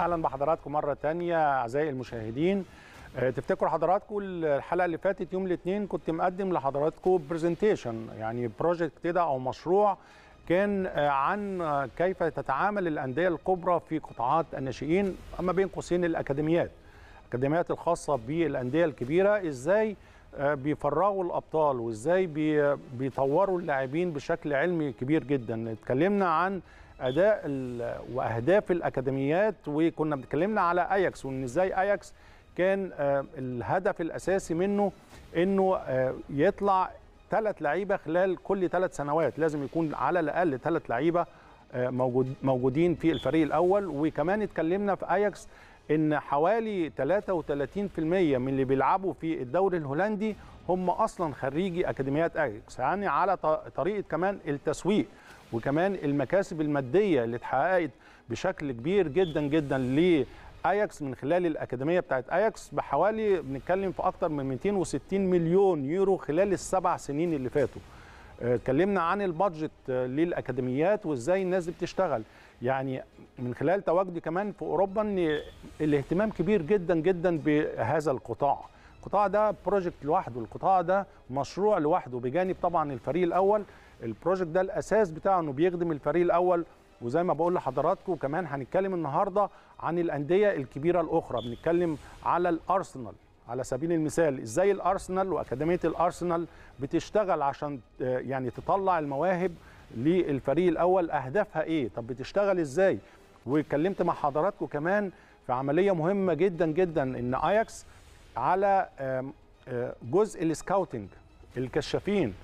اهلا بحضراتكم مره تانية اعزائي المشاهدين آه، تفتكروا حضراتكم الحلقه اللي فاتت يوم الاثنين كنت مقدم لحضراتكم برزنتيشن يعني بروجكت كده او مشروع كان آه، عن آه، كيف تتعامل الانديه الكبرى في قطاعات الناشئين اما بين قوسين الاكاديميات الاكاديميات الخاصه بالانديه الكبيره ازاي بيفرغوا الابطال وازاي بيطوروا اللاعبين بشكل علمي كبير جدا اتكلمنا عن اداء واهداف الاكاديميات وكنا بنتكلمنا على اياكس وان ازاي اياكس كان آه، الهدف الاساسي منه انه آه، يطلع ثلاث لعيبه خلال كل ثلاث سنوات لازم يكون على الاقل ثلاث لعيبه آه، موجود موجودين في الفريق الاول وكمان اتكلمنا في اياكس ان حوالي 33% من اللي بيلعبوا في الدوري الهولندي هم اصلا خريجي اكاديميات اياكس يعني على طريقه كمان التسويق وكمان المكاسب الماديه اللي اتحققت بشكل كبير جدا جدا لاياكس من خلال الاكاديميه بتاعت اياكس بحوالي بنتكلم في اكتر من 260 مليون يورو خلال السبع سنين اللي فاتوا آه، اتكلمنا عن البادجت آه، للاكاديميات وازاي الناس دي بتشتغل يعني من خلال تواجدي كمان في اوروبا ان الاهتمام كبير جدا جدا بهذا القطاع القطاع ده بروجكت لوحده القطاع ده مشروع لوحده بجانب طبعا الفريق الاول البروجكت ده الاساس بتاعه انه بيخدم الفريق الاول وزي ما بقول لحضراتكم كمان هنتكلم النهارده عن الانديه الكبيره الاخرى بنتكلم على الارسنال على سبيل المثال ازاي الارسنال واكاديميه الارسنال بتشتغل عشان آه، يعني تطلع المواهب للفريق الاول اهدافها ايه طب بتشتغل ازاي واتكلمت مع حضراتكم كمان في عمليه مهمه جدا جدا ان اياكس على آه، جزء السكاوتنج الكشافين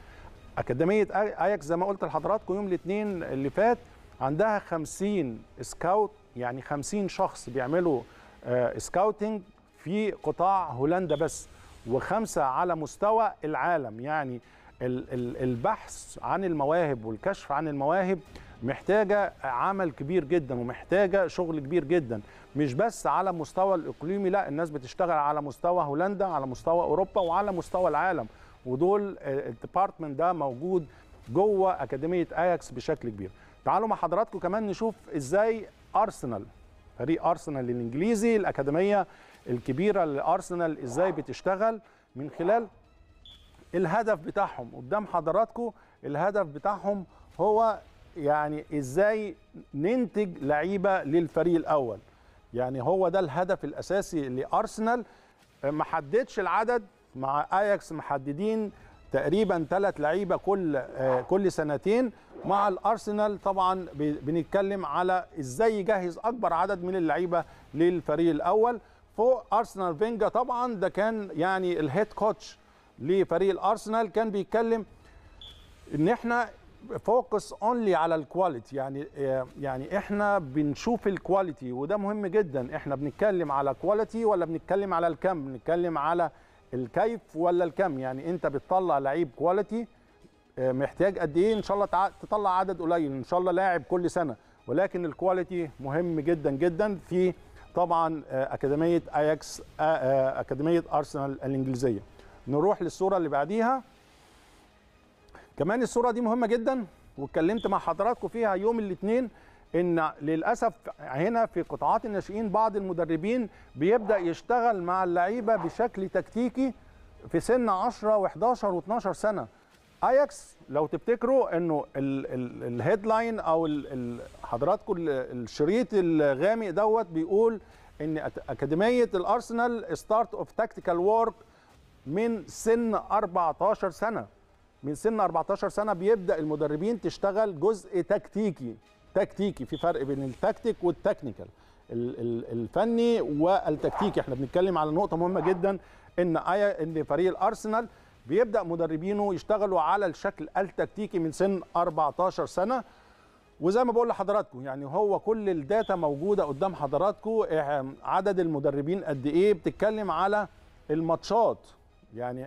اكاديميه اياكس زي ما قلت لحضراتكم يوم الاثنين اللي فات عندها 50 سكاوت يعني 50 شخص بيعملوا آه، سكاوتنج في قطاع هولندا بس وخمسه على مستوى العالم يعني البحث عن المواهب والكشف عن المواهب محتاجه عمل كبير جدا ومحتاجه شغل كبير جدا مش بس على مستوى الاقليمي لا الناس بتشتغل على مستوى هولندا على مستوى اوروبا وعلى مستوى العالم ودول الديبارتمنت ده موجود جوه اكاديميه اياكس بشكل كبير تعالوا مع حضراتكم كمان نشوف ازاي ارسنال فريق ارسنال الانجليزي الاكاديميه الكبيره لارسنال ازاي بتشتغل من خلال الهدف بتاعهم قدام حضراتكم الهدف بتاعهم هو يعني ازاي ننتج لعيبه للفريق الاول يعني هو ده الهدف الاساسي لارسنال ما حددش العدد مع اياكس محددين تقريبا ثلاث لعيبه كل آه، كل سنتين مع الارسنال طبعا بنتكلم على ازاي يجهز اكبر عدد من اللعيبه للفريق الاول فوق ارسنال فينجا طبعا ده كان يعني الهيد كوتش لفريق الارسنال كان بيتكلم ان احنا فوكس اونلي على الكواليتي يعني آه، يعني احنا بنشوف الكواليتي وده مهم جدا احنا بنتكلم على كواليتي ولا بنتكلم على الكم بنتكلم على الكيف ولا الكم يعني انت بتطلع لعيب كواليتي آه، محتاج قد ايه ان شاء الله تطلع عدد قليل ان شاء الله لاعب كل سنه ولكن الكواليتي مهم جدا جدا في طبعا آه، اكاديميه اياكس آه، اكاديميه ارسنال الانجليزيه نروح للصوره اللي بعديها كمان الصوره دي مهمه جدا واتكلمت مع حضراتكم فيها يوم الاثنين ان للاسف هنا في قطاعات الناشئين بعض المدربين بيبدا يشتغل مع اللعيبه بشكل تكتيكي في سن 10 و11 و12 سنه اياكس لو تفتكروا انه الهيدلاين او حضراتكم الشريط الغامق دوت بيقول ان اكاديميه الارسنال ستارت اوف تاكتيكال وورك من سن 14 سنه من سن 14 سنه بيبدا المدربين تشتغل جزء تكتيكي التكتيكي في فرق بين التكتيك والتكنيكال الفني والتكتيكي احنا بنتكلم على نقطه مهمه جدا ان ان فريق الارسنال بيبدا مدربينه يشتغلوا على الشكل التكتيكي من سن 14 سنه وزي ما بقول لحضراتكم يعني هو كل الداتا موجوده قدام حضراتكم عدد المدربين قد ايه بتتكلم على الماتشات يعني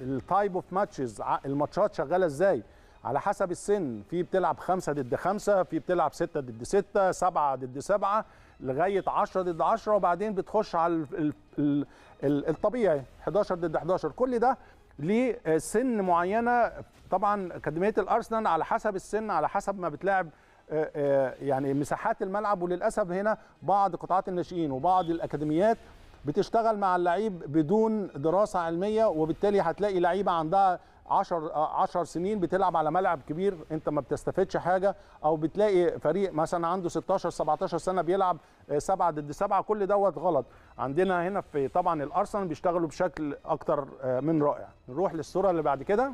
التايب اوف ماتشز الماتشات شغاله ازاي على حسب السن في بتلعب خمسة ضد خمسة في بتلعب ستة ضد ستة سبعة ضد سبعة لغاية 10 ضد 10 وبعدين بتخش على الطبيعي 11 ضد 11 كل ده لسن معينه طبعا اكاديميه الارسنال على حسب السن على حسب ما بتلاعب آه، آه، يعني مساحات الملعب وللاسف هنا بعض قطاعات الناشئين وبعض الاكاديميات بتشتغل مع اللعيب بدون دراسه علميه وبالتالي هتلاقي لعيبه عندها 10 10 آه، سنين بتلعب على ملعب كبير انت ما بتستفدش حاجه او بتلاقي فريق مثلا عنده 16 17 سنه بيلعب 7 آه، ضد 7 كل دوت غلط عندنا هنا في طبعا الارسنال بيشتغلوا بشكل اكتر آه، من رائع نروح للصوره اللي بعد كده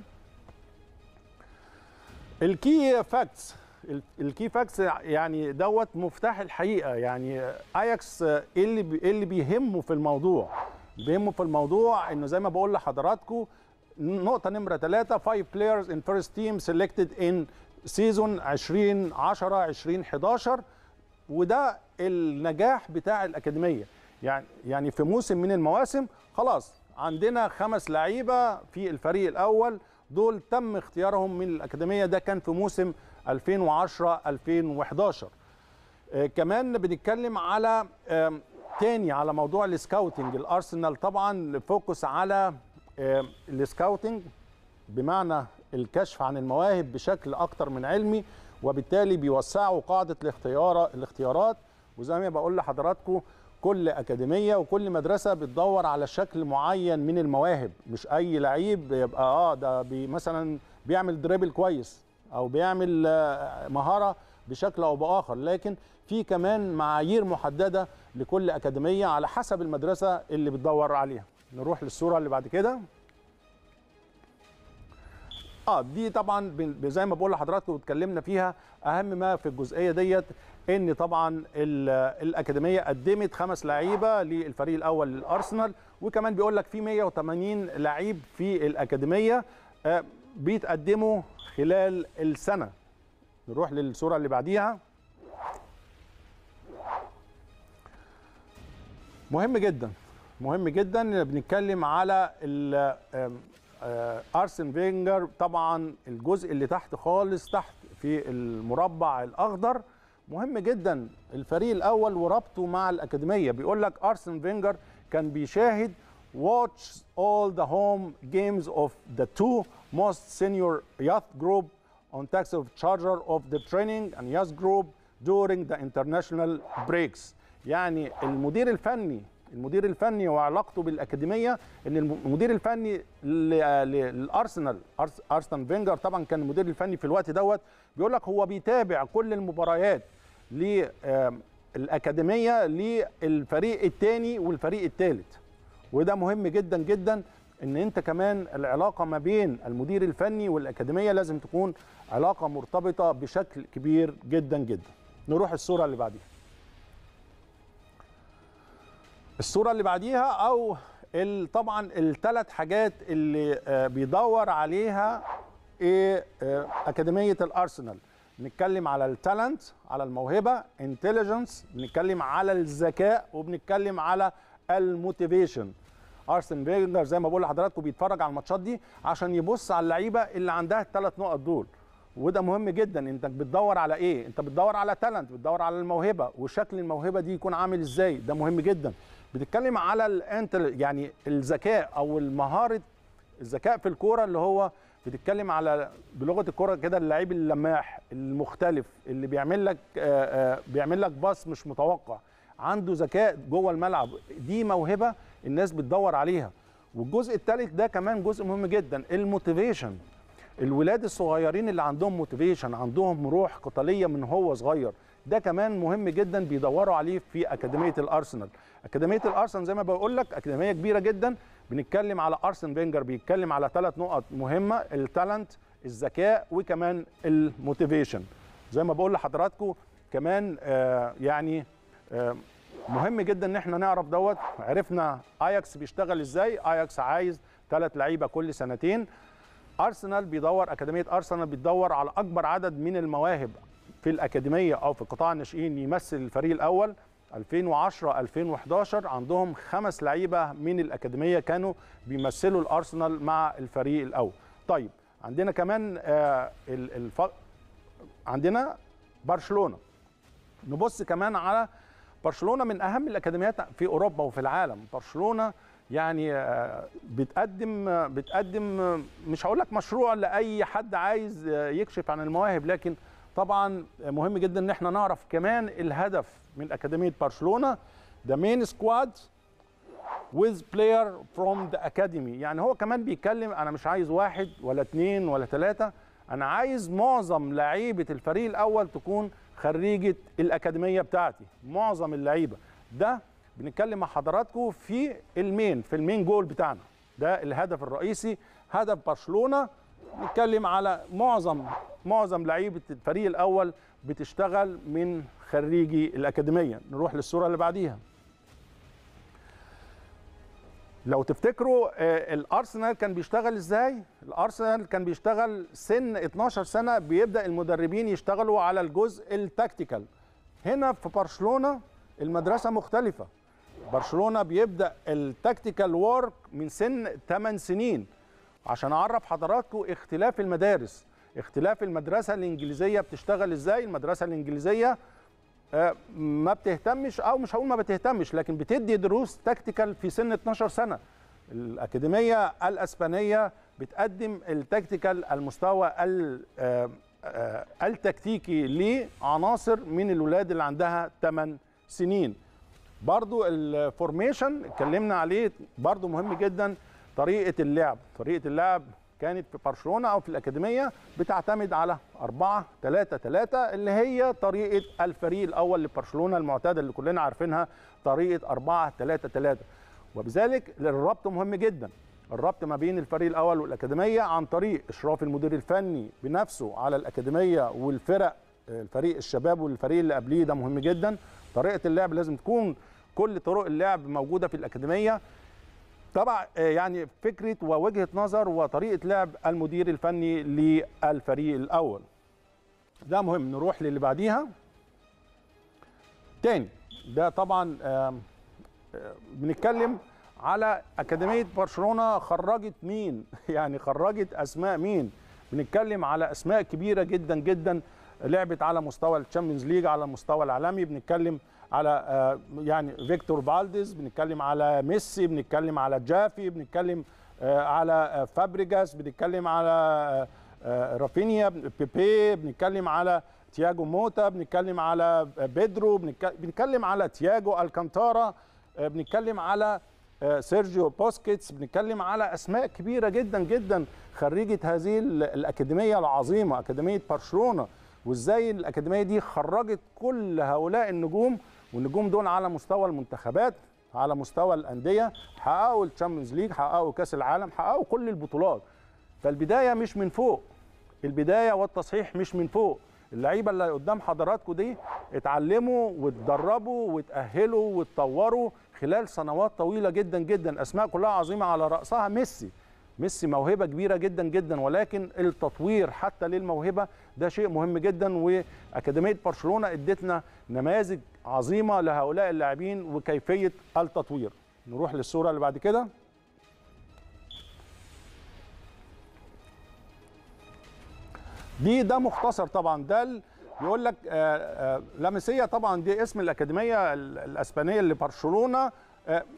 الكي فاكتس الكي فاكتس يعني دوت مفتاح الحقيقه يعني اياكس ايه اللي إيه اللي بيهمه في الموضوع بيهمه في الموضوع انه زي ما بقول لحضراتكم نقطه نمره 3 5 بلايرز ان فيرست تيم سيلكتد ان سيزون 20 10 20 11 وده النجاح بتاع الاكاديميه يعني يعني في موسم من المواسم خلاص عندنا خمس لعيبه في الفريق الاول دول تم اختيارهم من الاكاديميه ده كان في موسم 2010 2011 آه كمان بنتكلم على آه تاني على موضوع السكاوتنج الارسنال طبعا فوكس على السكاوتنج بمعنى الكشف عن المواهب بشكل اكتر من علمي وبالتالي بيوسعوا قاعده الاختيار الاختيارات وزي ما بقول لحضراتكم كل اكاديميه وكل مدرسه بتدور على شكل معين من المواهب مش اي لعيب يبقى اه ده بي مثلا بيعمل دريبل كويس او بيعمل آه، مهاره بشكل او باخر لكن في كمان معايير محدده لكل اكاديميه على حسب المدرسه اللي بتدور عليها نروح للصوره اللي بعد كده اه دي طبعا زي ما بقول لحضراتكم واتكلمنا فيها اهم ما في الجزئيه ديت ان طبعا الاكاديميه قدمت خمس لعيبه للفريق الاول للارسنال وكمان بيقول لك في 180 لعيب في الاكاديميه آه، بيتقدموا خلال السنه نروح للصوره اللي بعديها مهم جدا مهم جدا بنتكلم على آه، ارسن فينجر طبعا الجزء اللي تحت خالص تحت في المربع الاخضر مهم جدا الفريق الاول وربطه مع الاكاديميه بيقول لك ارسن فينجر كان بيشاهد واتش اول ذا هوم جيمز اوف ذا تو موست سينيور youth جروب اون تاكس اوف تشارجر اوف ذا تريننج اند youth جروب دورينج ذا انترناشونال بريكس يعني المدير الفني المدير الفني وعلاقته بالاكاديميه ان المدير الفني للارسنال ارسنال فينجر طبعا كان المدير الفني في الوقت دوت بيقول لك هو بيتابع كل المباريات للاكاديميه للفريق الثاني والفريق الثالث وده مهم جدا جدا ان انت كمان العلاقه ما بين المدير الفني والاكاديميه لازم تكون علاقه مرتبطه بشكل كبير جدا جدا نروح الصوره اللي بعديها الصوره اللي بعديها او طبعا الثلاث حاجات اللي آه، بيدور عليها ايه آه، اكاديميه الارسنال بنتكلم على التالنت على الموهبه انتليجنس بنتكلم على الذكاء وبنتكلم على الموتيفيشن ارسن فيجنر زي ما بقول لحضراتكم بيتفرج على الماتشات دي عشان يبص على اللعيبه اللي عندها الثلاث نقط دول وده مهم جدا انت بتدور على ايه انت بتدور على تالنت بتدور على الموهبه وشكل الموهبه دي يكون عامل ازاي ده مهم جدا بتتكلم على الانتل يعني الذكاء او المهاره الذكاء في الكوره اللي هو بتتكلم على بلغه الكوره كده اللعيب اللماح المختلف اللي بيعمل لك آه، آه، بيعمل لك باص مش متوقع عنده ذكاء جوه الملعب دي موهبه الناس بتدور عليها والجزء الثالث ده كمان جزء مهم جدا الموتيفيشن الولاد الصغيرين اللي عندهم موتيفيشن عندهم روح قتاليه من هو صغير ده كمان مهم جدا بيدوروا عليه في اكاديميه الارسنال اكاديميه الارسنال زي ما بقول لك اكاديميه كبيره جدا بنتكلم على ارسن فينجر بيتكلم على ثلاث نقط مهمه التالنت الذكاء وكمان الموتيفيشن زي ما بقول لحضراتكم كمان آه يعني آه مهم جدا ان احنا نعرف دوت عرفنا اياكس بيشتغل ازاي اياكس عايز ثلاث لعيبه كل سنتين ارسنال بيدور اكاديميه ارسنال بتدور على اكبر عدد من المواهب في الاكاديميه او في قطاع الناشئين يمثل الفريق الاول 2010 2011 عندهم خمس لعيبه من الاكاديميه كانوا بيمثلوا الارسنال مع الفريق الاول طيب عندنا كمان آه، الف... عندنا برشلونه نبص كمان على برشلونه من اهم الاكاديميات في اوروبا وفي العالم برشلونه يعني آه، بتقدم بتقدم مش هقول لك مشروع لاي حد عايز آه، يكشف عن المواهب لكن طبعا مهم جدا ان احنا نعرف كمان الهدف من اكاديميه برشلونه ذا مين سكواد with player from the academy يعني هو كمان بيتكلم انا مش عايز واحد ولا اتنين ولا تلاتة انا عايز معظم لعيبه الفريق الاول تكون خريجه الاكاديميه بتاعتي معظم اللعيبه ده بنتكلم مع حضراتكم في المين في المين جول بتاعنا ده الهدف الرئيسي هدف برشلونه بنتكلم على معظم معظم لعيبه الفريق الاول بتشتغل من خريجي الاكاديميه نروح للصوره اللي بعديها لو تفتكروا آه، الارسنال كان بيشتغل ازاي الارسنال كان بيشتغل سن 12 سنه بيبدا المدربين يشتغلوا على الجزء التكتيكال هنا في برشلونه المدرسه مختلفه برشلونه بيبدا التكتيكال وورك من سن 8 سنين عشان اعرف حضراتكم اختلاف المدارس اختلاف المدرسه الانجليزيه بتشتغل ازاي المدرسه الانجليزيه آه، ما بتهتمش او مش هقول ما بتهتمش لكن بتدي دروس تكتيكال في سن 12 سنه الاكاديميه الاسبانيه بتقدم التكتيكال المستوى آه، آه، التكتيكي لعناصر من الولاد اللي عندها 8 سنين برضو الفورميشن اتكلمنا عليه برضو مهم جدا طريقه اللعب طريقه اللعب كانت في برشلونه او في الاكاديميه بتعتمد على 4 3 3 اللي هي طريقه الفريق الاول لبرشلونه المعتاده اللي كلنا عارفينها طريقه 4 3 3 وبذلك الربط مهم جدا الربط ما بين الفريق الاول والاكاديميه عن طريق اشراف المدير الفني بنفسه على الاكاديميه والفرق الفريق الشباب والفريق اللي قبليه ده مهم جدا طريقه اللعب لازم تكون كل طرق اللعب موجوده في الاكاديميه طبعا آه، يعني فكره ووجهه نظر وطريقه لعب المدير الفني للفريق الاول ده مهم نروح للي بعديها تاني ده طبعا بنتكلم على اكاديميه برشلونه خرجت مين يعني خرجت اسماء مين بنتكلم على اسماء كبيره جدا جدا لعبت على مستوى الشامبيونز ليج على المستوى العالمي بنتكلم على آه، يعني فيكتور فالديز بنتكلم على ميسي بنتكلم على جافي بنتكلم آه، على آه، فابريجاس بنتكلم على رافينيا بيبي بنتكلم على تياجو موتا بنتكلم على بيدرو بنتكلم على تياجو الكانتارا بنتكلم على سيرجيو بوسكيتس بنتكلم على اسماء كبيره جدا جدا خريجه هذه الاكاديميه العظيمه اكاديميه برشلونه وازاي الاكاديميه دي خرجت كل هؤلاء النجوم والنجوم دول على مستوى المنتخبات على مستوى الانديه حققوا الشامبيونز ليج حققوا كاس العالم حققوا كل البطولات فالبدايه مش من فوق البدايه والتصحيح مش من فوق اللعيبه اللي قدام حضراتكم دي اتعلموا واتدربوا واتاهلوا واتطوروا خلال سنوات طويله جدا جدا اسماء كلها عظيمه على راسها ميسي ميسي موهبه كبيره جدا جدا ولكن التطوير حتى للموهبه ده شيء مهم جدا واكاديميه برشلونه ادتنا نماذج عظيمه لهؤلاء اللاعبين وكيفيه التطوير نروح للصوره اللي بعد كده دي ده مختصر طبعا ده بيقول لك آه، آه، لامسيه طبعا دي اسم الاكاديميه الاسبانيه لبرشلونه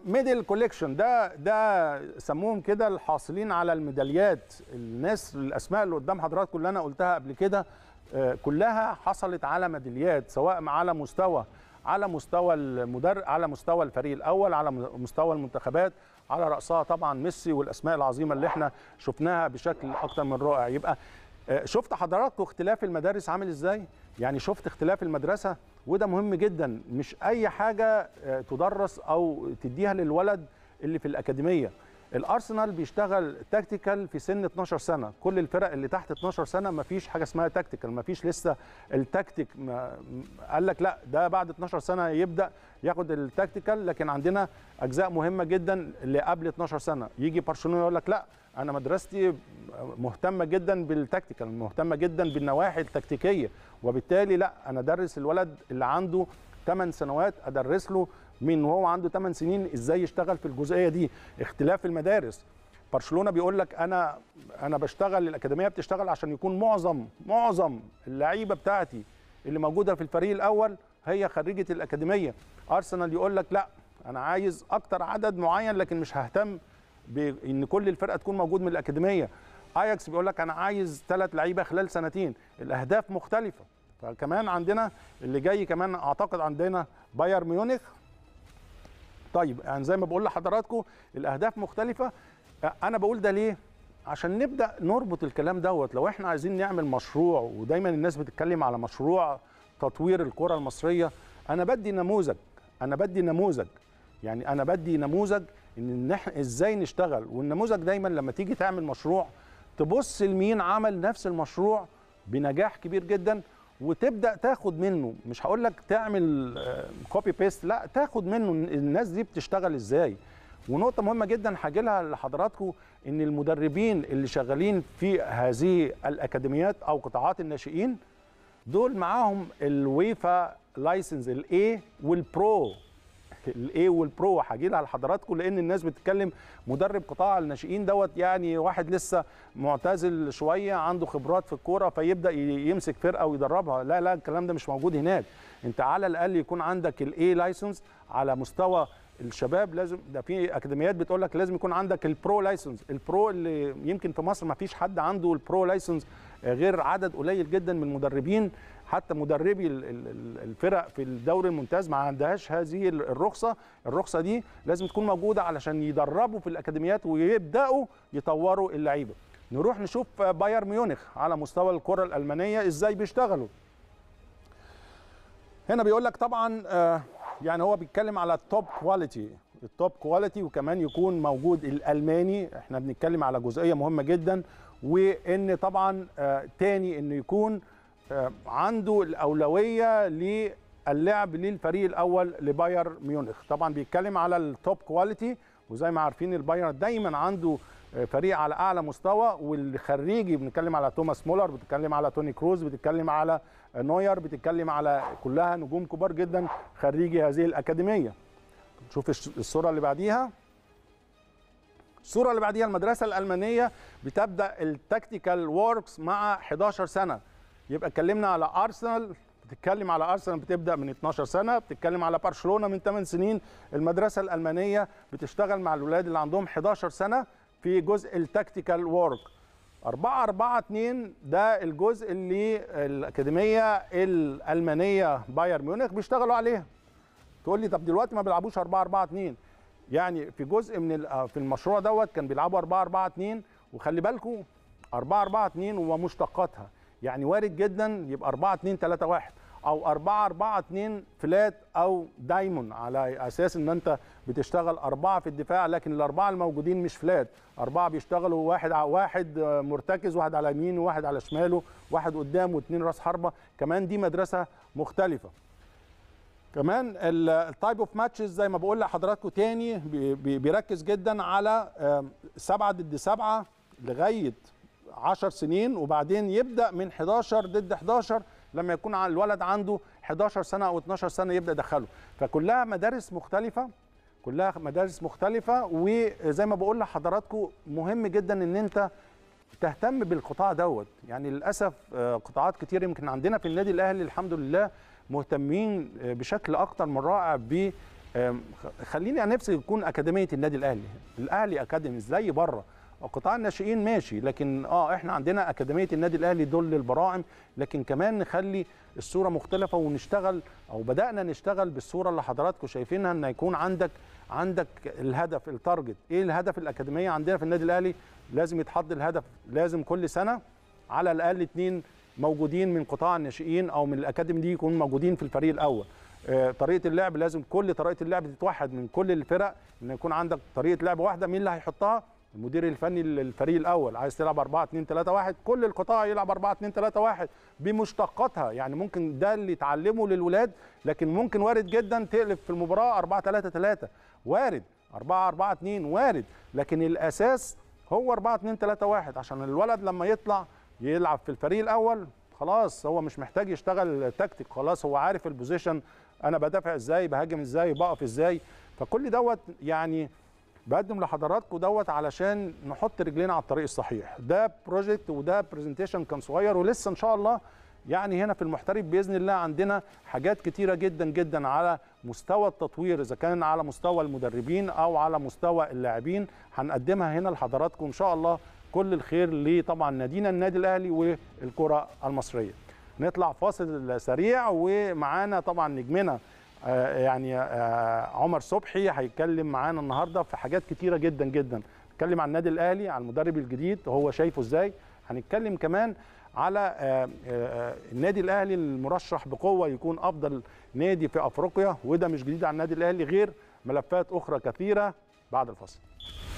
ميدل آه، كوليكشن ده ده سموهم كده الحاصلين على الميداليات الناس الاسماء اللي قدام حضراتكم اللي انا قلتها قبل كده آه، كلها حصلت على ميداليات سواء على مستوى على مستوى المدر على مستوى الفريق الاول على مستوى المنتخبات على راسها طبعا ميسي والاسماء العظيمه اللي احنا شفناها بشكل اكتر من رائع يبقى آه، شفت حضراتكم اختلاف المدارس عامل ازاي يعني شفت اختلاف المدرسه وده مهم جدا مش اي حاجه آه، تدرس او تديها للولد اللي في الاكاديميه الارسنال بيشتغل تكتيكال في سن 12 سنه كل الفرق اللي تحت 12 سنه ما فيش حاجه اسمها تكتيكال ما فيش لسه التكتيك قال لك لا ده بعد 12 سنه يبدا ياخد التكتيكال لكن عندنا اجزاء مهمه جدا اللي قبل 12 سنه يجي برشلونه يقول لك لا انا مدرستي مهتمه جدا بالتكتيكال مهتمه جدا بالنواحي التكتيكيه وبالتالي لا انا ادرس الولد اللي عنده 8 سنوات ادرس له من وهو عنده 8 سنين ازاي يشتغل في الجزئيه دي اختلاف المدارس برشلونه بيقول لك انا انا بشتغل الاكاديميه بتشتغل عشان يكون معظم معظم اللعيبه بتاعتي اللي موجوده في الفريق الاول هي خريجه الاكاديميه ارسنال يقول لك لا انا عايز اكتر عدد معين لكن مش ههتم بان كل الفرقه تكون موجود من الاكاديميه اياكس بيقول لك انا عايز ثلاث لعيبه خلال سنتين الاهداف مختلفه فكمان عندنا اللي جاي كمان اعتقد عندنا بايرن ميونخ طيب يعني زي ما بقول لحضراتكم الاهداف مختلفه انا بقول ده ليه عشان نبدا نربط الكلام دوت لو احنا عايزين نعمل مشروع ودايما الناس بتتكلم على مشروع تطوير الكره المصريه انا بدي نموذج انا بدي نموذج يعني انا بدي نموذج ان احنا ازاي نشتغل والنموذج دايما لما تيجي تعمل مشروع تبص لمين عمل نفس المشروع بنجاح كبير جدا وتبدا تاخد منه مش هقول لك تعمل كوبي آه، بيست لا تاخد منه الناس دي بتشتغل ازاي ونقطه مهمه جدا هاجي لها لحضراتكم ان المدربين اللي شغالين في هذه الاكاديميات او قطاعات الناشئين دول معاهم الويفا لايسنس الاي والبرو الاي والبرو هجي لها لحضراتكم لان الناس بتتكلم مدرب قطاع الناشئين دوت يعني واحد لسه معتزل شويه عنده خبرات في الكوره فيبدا يمسك فرقه ويدربها لا لا الكلام ده مش موجود هناك انت على الاقل يكون عندك الاي لايسنس على مستوى الشباب لازم ده في اكاديميات بتقول لك لازم يكون عندك البرو لايسنس البرو اللي يمكن في مصر ما فيش حد عنده البرو لايسنس آه، غير عدد قليل جدا من المدربين حتى مدربي الفرق في الدوري الممتاز ما عندهاش هذه الرخصه الرخصه دي لازم تكون موجوده علشان يدربوا في الاكاديميات ويبداوا يطوروا اللعيبه نروح نشوف باير ميونخ على مستوى الكره الالمانيه ازاي بيشتغلوا هنا بيقول لك طبعا آه، يعني هو بيتكلم على التوب كواليتي التوب كواليتي وكمان يكون موجود الالماني احنا بنتكلم على جزئيه مهمه جدا وان طبعا آه، تاني انه يكون آه، عنده الاولويه للعب للفريق الاول لباير ميونخ طبعا بيتكلم على التوب كواليتي وزي ما عارفين الباير دايما عنده فريق على اعلى مستوى والخريجي بنتكلم على توماس مولر بتتكلم على توني كروز بتتكلم على نوير بتتكلم على كلها نجوم كبار جدا خريجي هذه الاكاديميه نشوف الصوره اللي بعديها الصوره اللي بعديها المدرسه الالمانيه بتبدا التكتيكال ووركس مع 11 سنه يبقى اتكلمنا على ارسنال بتتكلم على ارسنال بتبدا من 12 سنه بتتكلم على برشلونه من 8 سنين المدرسه الالمانيه بتشتغل مع الاولاد اللي عندهم 11 سنه في جزء التكتيكال وورك 4 4 2 ده الجزء اللي الاكاديميه الالمانيه بايرن ميونخ بيشتغلوا عليها تقول لي طب دلوقتي ما بيلعبوش 4 4 2 يعني في جزء من آه، في المشروع دوت كان بيلعبوا 4 4 2 وخلي بالكم 4 4 2 ومشتقاتها يعني وارد جدا يبقى 4 2 3 1 او 4 4 2 فلات او دايمون على اساس ان انت بتشتغل اربعه في الدفاع لكن الاربعه الموجودين مش فلات اربعه بيشتغلوا واحد على واحد مرتكز واحد على يمينه واحد على شماله واحد قدامه واثنين راس حربه كمان دي مدرسه مختلفه كمان التايب اوف ماتشز زي ما بقول لحضراتكم تاني بيركز جدا على سبعة ضد سبعة لغايه 10 سنين وبعدين يبدا من 11 ضد 11 لما يكون الولد عنده 11 سنه او 12 سنه يبدا يدخله فكلها مدارس مختلفه كلها مدارس مختلفه وزي ما بقول لحضراتكم مهم جدا ان انت تهتم بالقطاع دوت يعني للاسف آه، قطاعات كتير يمكن عندنا في النادي الاهلي الحمد لله مهتمين آه، بشكل اكتر من رائع ب خليني نفسي يكون اكاديميه النادي الاهلي الاهلي اكاديمي زي بره قطاع الناشئين ماشي لكن اه احنا عندنا اكاديميه النادي الاهلي دول البراعم لكن كمان نخلي الصوره مختلفه ونشتغل او بدانا نشتغل بالصوره اللي حضراتكم شايفينها ان يكون عندك عندك الهدف التارجت ايه الهدف الاكاديميه عندنا في النادي الاهلي لازم يتحط الهدف لازم كل سنه على الاقل اثنين موجودين من قطاع الناشئين او من الاكاديمي دي يكونوا موجودين في الفريق الاول آه، طريقه اللعب لازم كل طريقه اللعب تتوحد من كل الفرق ان يكون عندك طريقه لعب واحده مين اللي هيحطها المدير الفني للفريق الاول عايز تلعب 4 2 3 1 كل القطاع يلعب 4 2 3 1 بمشتقاتها يعني ممكن ده اللي يتعلمه للولاد لكن ممكن وارد جدا تقلب في المباراه 4 3 3 وارد 4 4 2 وارد لكن الاساس هو 4 2 3 1 عشان الولد لما يطلع يلعب في الفريق الاول خلاص هو مش محتاج يشتغل تكتيك خلاص هو عارف البوزيشن انا بدافع ازاي بهاجم ازاي بقف ازاي فكل دوت يعني بقدم لحضراتكم دوت علشان نحط رجلينا على الطريق الصحيح ده بروجكت وده برزنتيشن كان صغير ولسه ان شاء الله يعني هنا في المحترف باذن الله عندنا حاجات كتيره جدا جدا على مستوى التطوير اذا كان على مستوى المدربين او على مستوى اللاعبين هنقدمها هنا لحضراتكم ان شاء الله كل الخير لطبعا نادينا النادي الاهلي والكره المصريه نطلع فاصل سريع ومعانا طبعا نجمنا آه، يعني آه، عمر صبحي هيتكلم معانا النهارده في حاجات كتيره جدا جدا هنتكلم عن النادي الاهلي على المدرب الجديد هو شايفه ازاي هنتكلم كمان على آه، النادي الاهلي المرشح بقوه يكون افضل نادي في افريقيا وده مش جديد على النادي الاهلي غير ملفات اخرى كثيره بعد الفصل